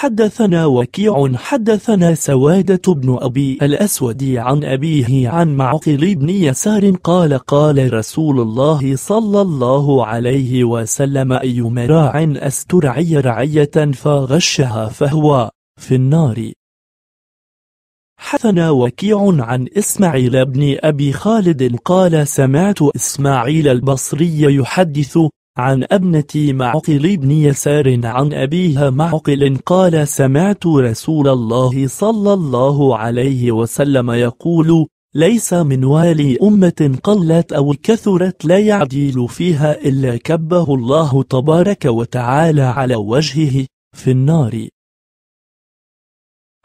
حدثنا وكيع حدثنا سوادة بن أبي الأسود عن أبيه عن معقل بن يسار قال قال رسول الله صلى الله عليه وسلم أي مراع أسترعي رعية فغشها فهو في النار حثنا وكيع عن إسماعيل بن أبي خالد قال سمعت إسماعيل البصري يحدث عن ابنة معقل بن يسار عن أبيها معقل قال سمعت رسول الله صلى الله عليه وسلم يقول ليس من والي أمة قلت أو كثرت لا يعديل فيها إلا كبه الله تبارك وتعالى على وجهه في النار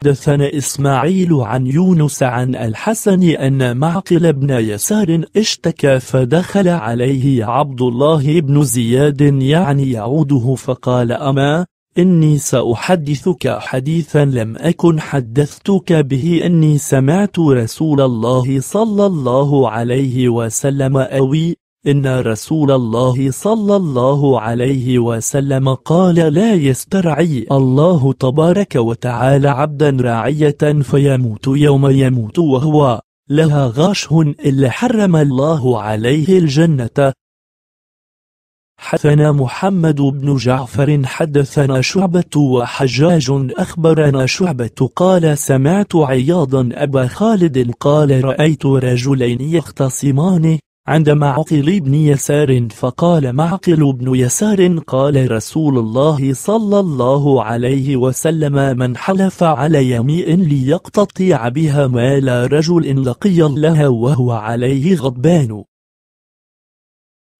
حدثنا إسماعيل عن يونس عن الحسن أن معقل بن يسار اشتكى فدخل عليه عبد الله بن زياد يعني يعوده فقال أما إني سأحدثك حديثا لم أكن حدثتك به أني سمعت رسول الله صلى الله عليه وسلم أوي إن رسول الله صلى الله عليه وسلم قال لا يسترعي الله تبارك وتعالى عبدا راعية فيموت يوم يموت وهو لها غاشه إلا حرم الله عليه الجنة حدثنا محمد بن جعفر حدثنا شعبة وحجاج أخبرنا شعبة قال سمعت عياضا أبا خالد قال رأيت رجلين يختصمان عند معقل بن يسار فقال معقل بن يسار قال رسول الله صلى الله عليه وسلم من حلف على يمين ليقتطع بها مال رجل لقي الله وهو عليه غضبان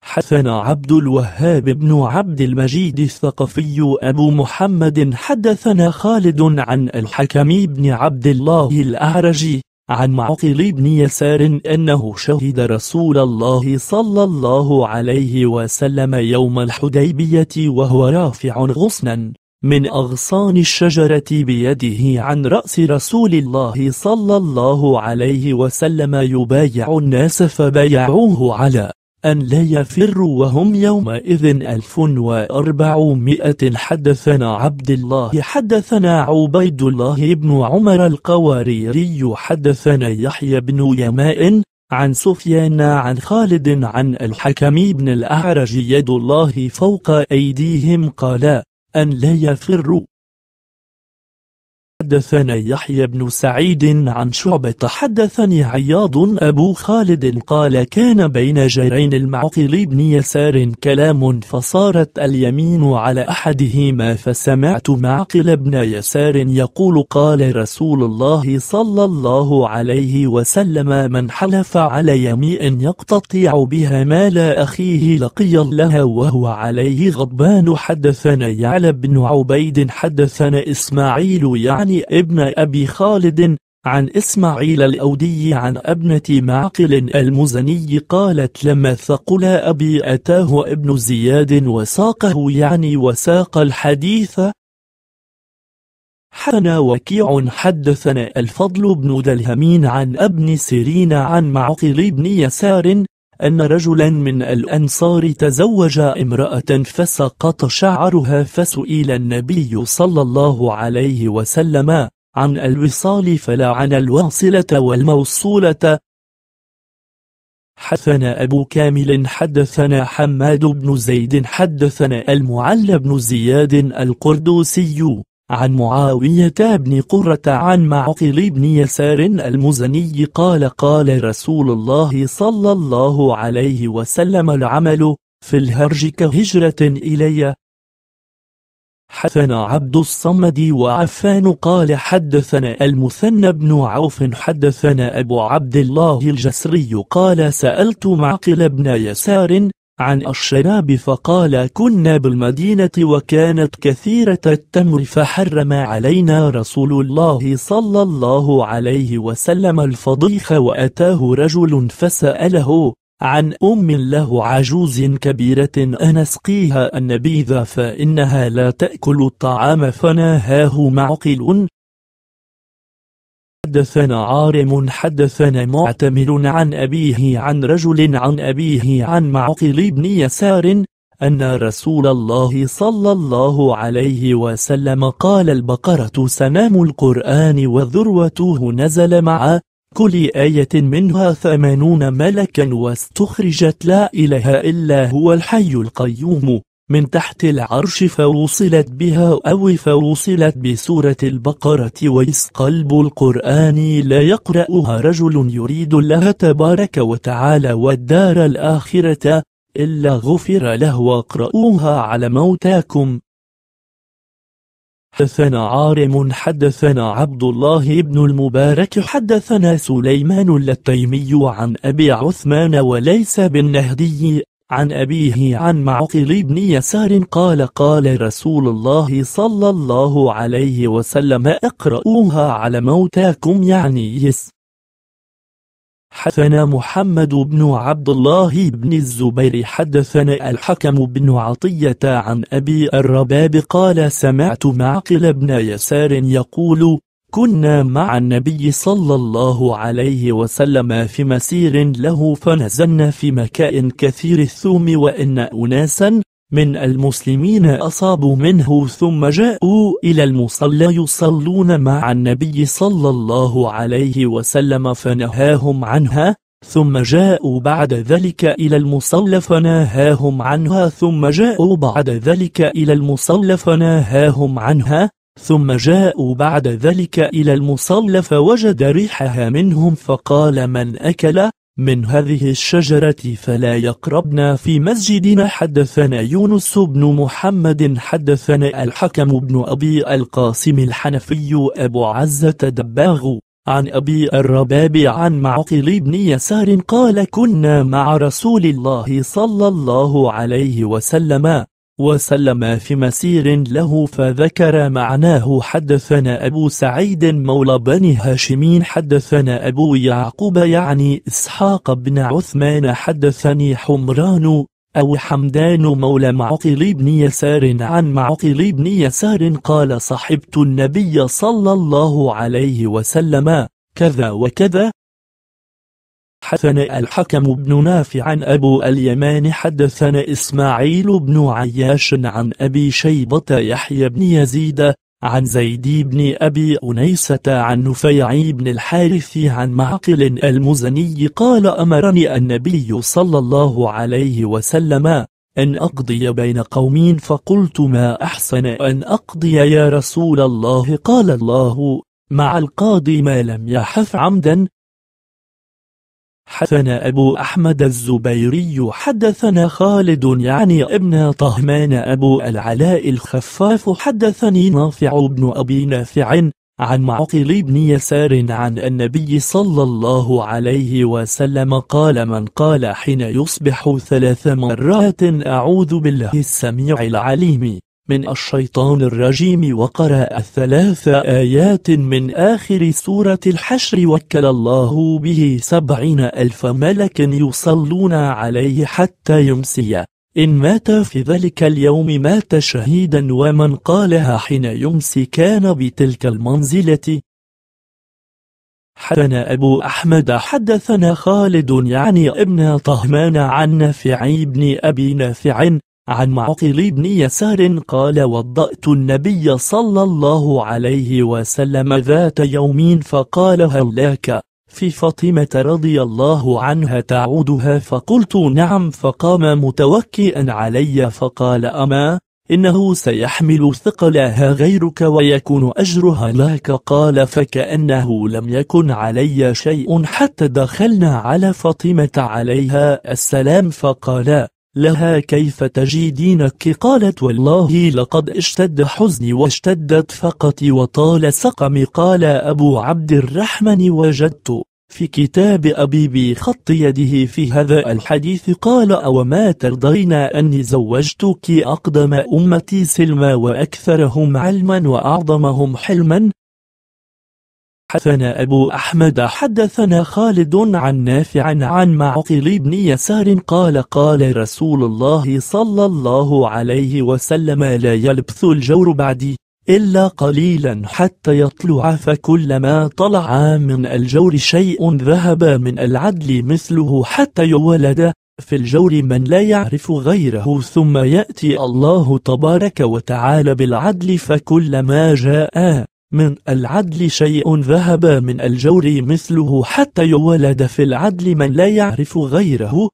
حدثنا عبد الوهاب بن عبد المجيد الثقفي أبو محمد حدثنا خالد عن الحكم بن عبد الله الأعرجي عن معقل بن يسار أنه شهد رسول الله صلى الله عليه وسلم يوم الحديبية وهو رافع غصنا من أغصان الشجرة بيده عن رأس رسول الله صلى الله عليه وسلم يبايع الناس فبايعوه على أن لا يفروا وهم يومئذ 1400 حدثنا عبد الله حدثنا عبيد الله بن عمر القواريري حدثنا يحيى بن يماء عن سفيان عن خالد عن الحكم بن الأعرج يد الله فوق أيديهم قال أن لا يفروا حدثنا يحيى بن سعيد عن شعبة حدثني عياض أبو خالد قال كان بين جارين المعقل بن يسار كلام فصارت اليمين على أحدهما فسمعت معقل بن يسار يقول قال رسول الله صلى الله عليه وسلم من حلف على يمين يقتطع بها مال أخيه لقي الله وهو عليه غضبان حدثنا يعلى بن عبيد حدثنا إسماعيل يعني ابن أبي خالد عن إسماعيل الأودي عن ابنة معقل المزني قالت لما ثقل أبي أتاه ابن زياد وساقه يعني وساق الحديث حنا وكيع حدثنا الفضل بن دلهمين عن ابن سيرين عن معقل بن يسار أن رجلا من الأنصار تزوج امرأة فسقط شعرها فسئل النبي صلى الله عليه وسلم عن الوصال فلعن الواصلة والموصولة حدثنا أبو كامل حدثنا حماد بن زيد حدثنا المعلى بن زياد القردوسي عن معاوية بن قرة عن معقل بن يسار المزني قال قال رسول الله صلى الله عليه وسلم العمل في الهرج كهجرة إلي حدثنا عبد الصمد وعفان قال حدثنا المثنى بن عوف حدثنا أبو عبد الله الجسري قال سألت معقل بن يسار عن الشراب فقال كنا بالمدينة وكانت كثيرة التمر فحرم علينا رسول الله صلى الله عليه وسلم الفضيخ وأتاه رجل فسأله عن أم له عجوز كبيرة أنسقيها النبيذ فإنها لا تأكل الطعام فنهاه معقل حدثنا عارم حدثنا معتمر عن أبيه عن رجل عن أبيه عن معقل بن يسار أن رسول الله صلى الله عليه وسلم قال البقرة سنام القرآن وذروته نزل مع كل آية منها ثمانون ملكا واستخرجت لا إله إلا هو الحي القيوم من تحت العرش فوصلت بها أو فوصلت بسورة البقرة ويس قلب القرآن لا يقرأها رجل يريد الله تبارك وتعالى والدار الآخرة إلا غفر له واقرؤوها على موتاكم حدثنا عارم حدثنا عبد الله بن المبارك حدثنا سليمان التيمي عن أبي عثمان وليس بالنهدي عن أبيه عن معقل بن يسار قال قال رسول الله صلى الله عليه وسلم اقرؤوها على موتاكم يعني يس حدثنا محمد بن عبد الله بن الزبير حدثنا الحكم بن عطية عن أبي الرباب قال سمعت معقل بن يسار يقول كنا مع النبي صلى الله عليه وسلم في مسير له فنزلنا في مكاء كثير الثوم وإن أناسا من المسلمين أصابوا منه ثم جاءوا إلى المصلى يصلون مع النبي صلى الله عليه وسلم فنهاهم عنها ثم جاءوا بعد ذلك إلى المصلى فنهاهم عنها ثم جاءوا بعد ذلك إلى المصلى فنهاهم عنها ثم جاءوا بعد ذلك إلى المصلى فوجد ريحها منهم فقال من أكل من هذه الشجرة فلا يقربنا في مسجدنا حدثنا يونس بن محمد حدثنا الحكم بن أبي القاسم الحنفي أبو عزة دباغ عن أبي الرباب عن معقل بن يسار قال كنا مع رسول الله صلى الله عليه وسلم وسلم في مسير له فذكر معناه حدثنا أبو سعيد مولى بني هاشمين حدثنا أبو يعقوب يعني إسحاق بن عثمان حدثني حمران أو حمدان مولى معقل بن يسار عن معقل بن يسار قال صحبت النبي صلى الله عليه وسلم كذا وكذا حدثنا الحكم بن نافع عن أبو اليمان حدثنا إسماعيل بن عياش عن أبي شيبة يحيى بن يزيد عن زيد بن أبي أنيسة عن نفيع بن الحارث عن معقل المزني قال أمرني النبي صلى الله عليه وسلم أن أقضي بين قومين فقلت ما أحسن أن أقضي يا رسول الله قال الله مع القاضي ما لم يحف عمدا حدثنا أبو أحمد الزبيري حدثنا خالد يعني ابن طهمان أبو العلاء الخفاف حدثني نافع بن أبي نافع عن معقل بن يسار عن النبي صلى الله عليه وسلم قال من قال حين يصبح ثلاث مرات أعوذ بالله السميع العليم من الشيطان الرجيم وقرأ الثلاث آيات من آخر سورة الحشر وكل الله به سبعين ألف ملك يصلون عليه حتى يمسي إن مات في ذلك اليوم مات شهيدا ومن قالها حين يمسي كان بتلك المنزلة حدثنا أبو أحمد حدثنا خالد يعني ابن طهمان عن نافع بن أبي نافع عن معقل بن يسار قال وضأت النبي صلى الله عليه وسلم ذات يوم فقال هلاك في فاطمة رضي الله عنها تعودها فقلت نعم فقام متوكئا علي فقال أما إنه سيحمل ثقلها غيرك ويكون أجرها لك قال فكأنه لم يكن علي شيء حتى دخلنا على فاطمة عليها السلام فقال لها كيف تجدينك قالت والله لقد اشتد حزني واشتدت فقتي وطال سقمي قال أبو عبد الرحمن وجدت في كتاب أبي خط يده في هذا الحديث قال أو ما ترضين أني زوجتك أقدم أمتي سلما وأكثرهم علما وأعظمهم حلما حدثنا أبو أحمد حدثنا خالد عن نافع عن معقل بن يسار قال قال رسول الله صلى الله عليه وسلم لا يلبث الجور بعدي إلا قليلا حتى يطلع فكلما طلع من الجور شيء ذهب من العدل مثله حتى يولد في الجور من لا يعرف غيره ثم يأتي الله تبارك وتعالى بالعدل فكلما جاء من العدل شيء ذهب من الجور مثله حتى يولد في العدل من لا يعرف غيره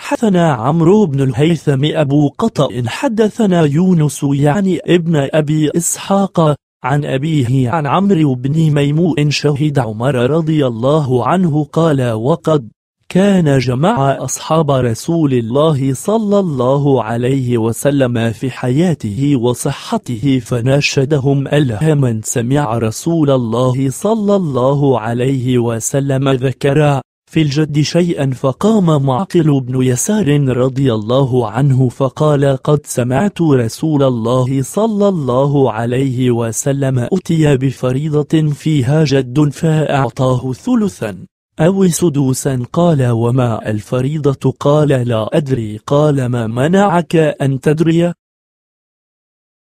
حدثنا عمرو بن الهيثم أبو قطأ حدثنا يونس يعني ابن أبي إسحاق عن أبيه عن عمرو بن ميمون شهد عمر رضي الله عنه قال وقد كان جمع أصحاب رسول الله صلى الله عليه وسلم في حياته وصحته فناشدهم ألا من سمع رسول الله صلى الله عليه وسلم ذكر في الجد شيئا فقام معقل بن يسار رضي الله عنه فقال قد سمعت رسول الله صلى الله عليه وسلم أتي بفريضة فيها جد فأعطاه ثلثا أو سدوسا قال وما الفريضة قال لا أدري قال ما منعك أن تدري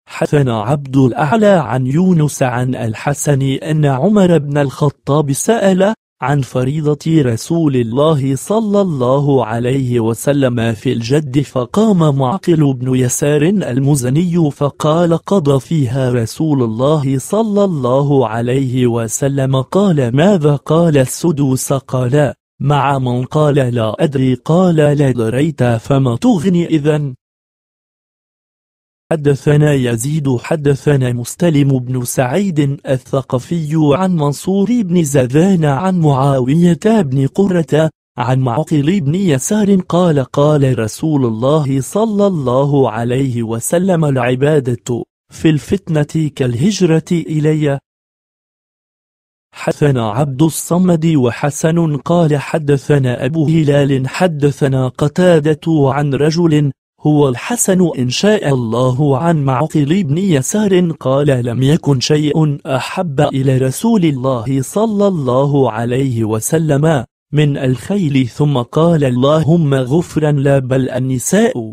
حدثنا عبد الأعلى عن يونس عن الحسن أن عمر بن الخطاب سأل عن فريضة رسول الله صلى الله عليه وسلم في الجد فقام معقل بن يسار المزني فقال قضى فيها رسول الله صلى الله عليه وسلم قال ماذا قال السدوس قال مع من قال لا أدري قال لا دريت فما تغني إذن حدثنا يزيد حدثنا مستلم بن سعيد الثقفي عن منصور بن زذان عن معاوية بن قرة عن معقل بن يسار قال قال رسول الله صلى الله عليه وسلم العبادة في الفتنة كالهجرة إلي حدثنا عبد الصمد وحسن قال حدثنا أبو هلال حدثنا قتادة عن رجل هو الحسن إن شاء الله عن معقل بن يسار قال لم يكن شيء أحب إلى رسول الله صلى الله عليه وسلم من الخيل ثم قال اللهم غفرا لا بل النساء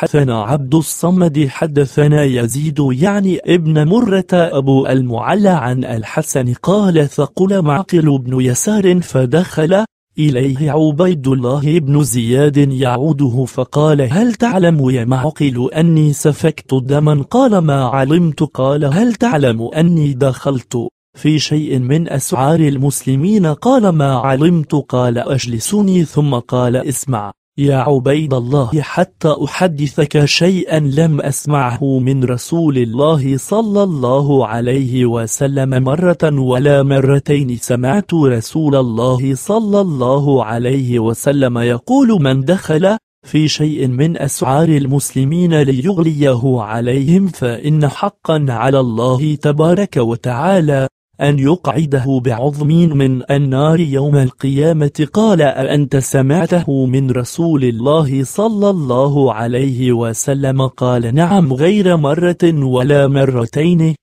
حدثنا عبد الصمد حدثنا يزيد يعني ابن مرة أبو المعلى عن الحسن قال ثقل معقل بن يسار فدخل إليه عبيد الله بن زياد يعوده فقال هل تعلم يا معقل أني سفكت دما قال ما علمت قال هل تعلم أني دخلت في شيء من أسعار المسلمين قال ما علمت قال أجلسني ثم قال اسمع يا عبيد الله حتى أحدثك شيئا لم أسمعه من رسول الله صلى الله عليه وسلم مرة ولا مرتين سمعت رسول الله صلى الله عليه وسلم يقول من دخل في شيء من أسعار المسلمين ليغليه عليهم فإن حقا على الله تبارك وتعالى أن يقعده بعظم من النار يوم القيامة قال أأنت سمعته من رسول الله صلى الله عليه وسلم قال نعم غير مرة ولا مرتين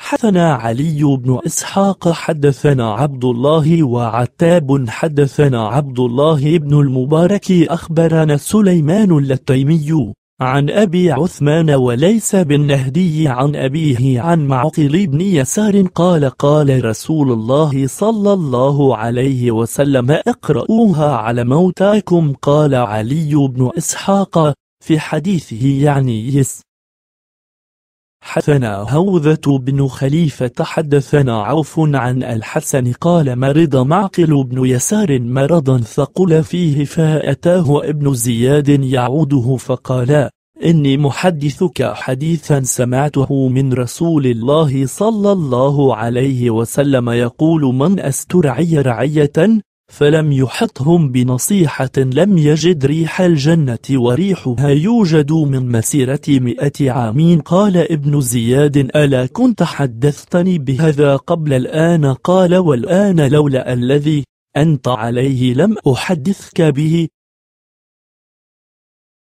حدثنا علي بن إسحاق حدثنا عبد الله وعتاب حدثنا عبد الله بن المبارك أخبرنا سليمان التيمي عن أبي عثمان وليس بالنهدي عن أبيه عن معقل بن يسار قال قال رسول الله صلى الله عليه وسلم اقرؤوها على موتاكم قال علي بن إسحاق في حديثه يعني يس حدثنا هوذة بن خليفة حدثنا عوف عن الحسن قال مرض معقل بن يسار مرضا ثقل فيه فأتاه ابن زياد يعوده فقال إني محدثك حديثا سمعته من رسول الله صلى الله عليه وسلم يقول من أسترعي رعية فلم يحطهم بنصيحة لم يجد ريح الجنة وريحها يوجد من مسيرة مئة عام قال ابن زياد ألا كنت حدثتني بهذا قبل الآن قال والآن لولا الذي أنت عليه لم أحدثك به